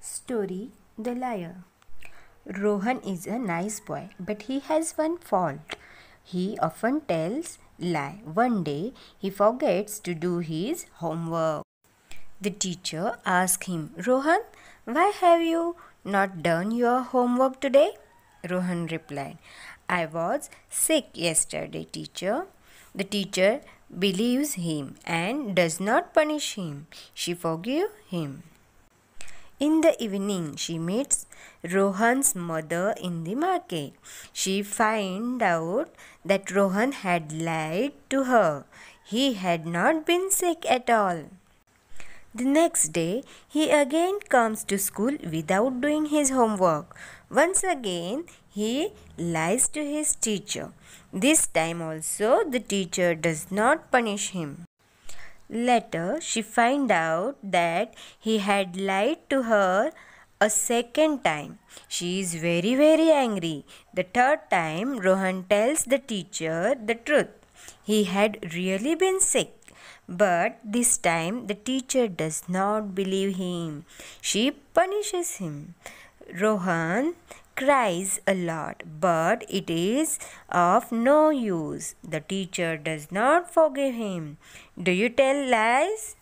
Story The Liar Rohan is a nice boy, but he has one fault. He often tells lie. One day, he forgets to do his homework. The teacher asks him, Rohan, why have you not done your homework today? Rohan replied, I was sick yesterday, teacher. The teacher believes him and does not punish him. She forgives him. In the evening, she meets Rohan's mother in the market. She finds out that Rohan had lied to her. He had not been sick at all. The next day, he again comes to school without doing his homework. Once again, he lies to his teacher. This time also, the teacher does not punish him. Later, she find out that he had lied to her a second time. She is very, very angry. The third time, Rohan tells the teacher the truth. He had really been sick. But this time, the teacher does not believe him. She punishes him. Rohan cries a lot, but it is of no use. The teacher does not forgive him. Do you tell lies?